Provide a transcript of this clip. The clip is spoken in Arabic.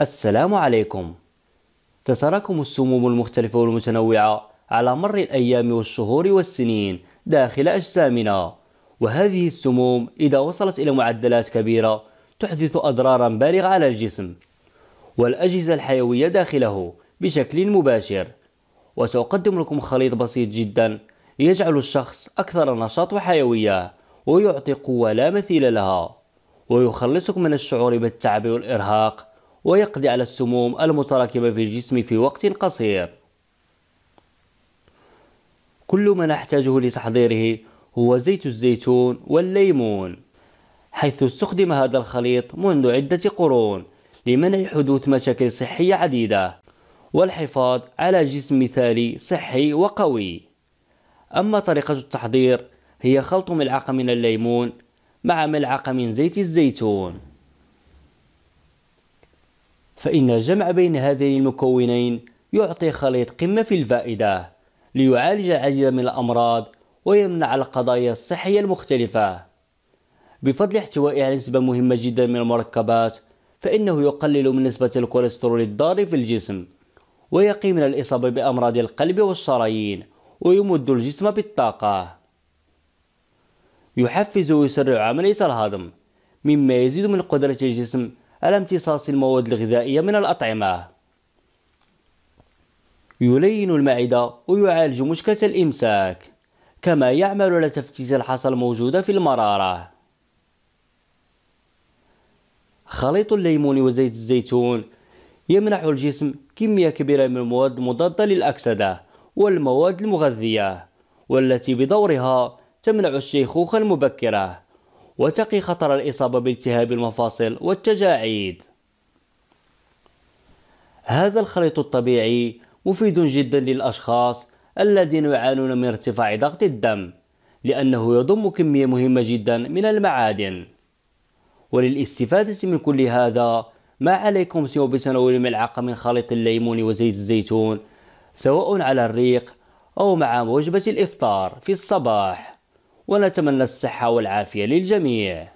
السلام عليكم تتراكم السموم المختلفة والمتنوعة على مر الأيام والشهور والسنين داخل أجسامنا وهذه السموم إذا وصلت إلى معدلات كبيرة تحدث أضرارا بالغة على الجسم والأجهزة الحيوية داخله بشكل مباشر وسأقدم لكم خليط بسيط جدا يجعل الشخص أكثر نشاط وحيوية ويعطي قوة لا مثيل لها ويخلصك من الشعور بالتعب والإرهاق ويقضي على السموم المتراكمة في الجسم في وقت قصير كل ما نحتاجه لتحضيره هو زيت الزيتون والليمون حيث استخدم هذا الخليط منذ عدة قرون لمنع حدوث مشاكل صحية عديدة والحفاظ على جسم مثالي صحي وقوي أما طريقة التحضير هي خلط ملعقة من الليمون مع ملعقة من زيت الزيتون فإن الجمع بين هذين المكونين يعطي خليط قمة في الفائدة ليعالج العديد من الأمراض ويمنع القضايا الصحية المختلفة بفضل احتوائه على نسبة مهمة جدا من المركبات فإنه يقلل من نسبة الكوليسترول الضار في الجسم ويقي من الإصابة بأمراض القلب والشرايين ويمد الجسم بالطاقة يحفز ويسرع عملية الهضم مما يزيد من قدرة الجسم على امتصاص المواد الغذائية من الأطعمة يلين المعدة ويعالج مشكلة الإمساك كما يعمل على تفتيت الحصى الموجودة في المرارة خليط الليمون وزيت الزيتون يمنح الجسم كمية كبيرة من المواد المضادة للأكسدة والمواد المغذية والتي بدورها تمنع الشيخوخة المبكرة وتقي خطر الإصابة بالتهاب المفاصل والتجاعيد هذا الخليط الطبيعي مفيد جدا للأشخاص الذين يعانون من ارتفاع ضغط الدم لأنه يضم كمية مهمة جدا من المعادن وللاستفادة من كل هذا ما عليكم سوى بتناول ملعقة من خليط الليمون وزيت الزيتون سواء على الريق أو مع وجبة الإفطار في الصباح ونتمنى الصحة والعافية للجميع